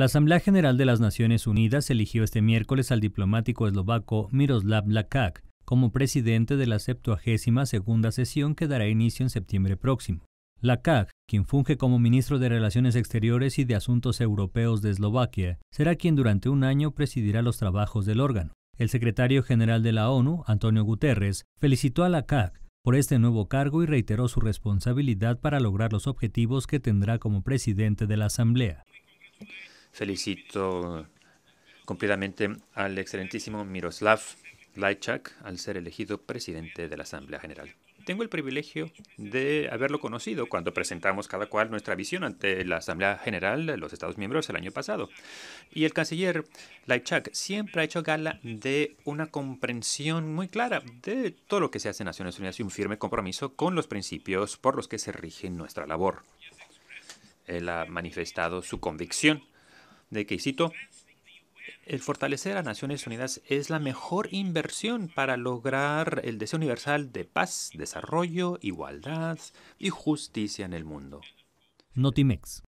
La Asamblea General de las Naciones Unidas eligió este miércoles al diplomático eslovaco Miroslav Lakak como presidente de la 72 sesión que dará inicio en septiembre próximo. Lakak, quien funge como ministro de Relaciones Exteriores y de Asuntos Europeos de Eslovaquia, será quien durante un año presidirá los trabajos del órgano. El secretario general de la ONU, Antonio Guterres, felicitó a Lakak por este nuevo cargo y reiteró su responsabilidad para lograr los objetivos que tendrá como presidente de la Asamblea. Felicito cumplidamente al excelentísimo Miroslav Lajčák, al ser elegido presidente de la Asamblea General. Tengo el privilegio de haberlo conocido cuando presentamos cada cual nuestra visión ante la Asamblea General de los Estados miembros el año pasado. Y el canciller Lajčák siempre ha hecho gala de una comprensión muy clara de todo lo que se hace en Naciones Unidas y un firme compromiso con los principios por los que se rige nuestra labor. Él ha manifestado su convicción de que, cito, el fortalecer a Naciones Unidas es la mejor inversión para lograr el deseo universal de paz, desarrollo, igualdad y justicia en el mundo. Notimex.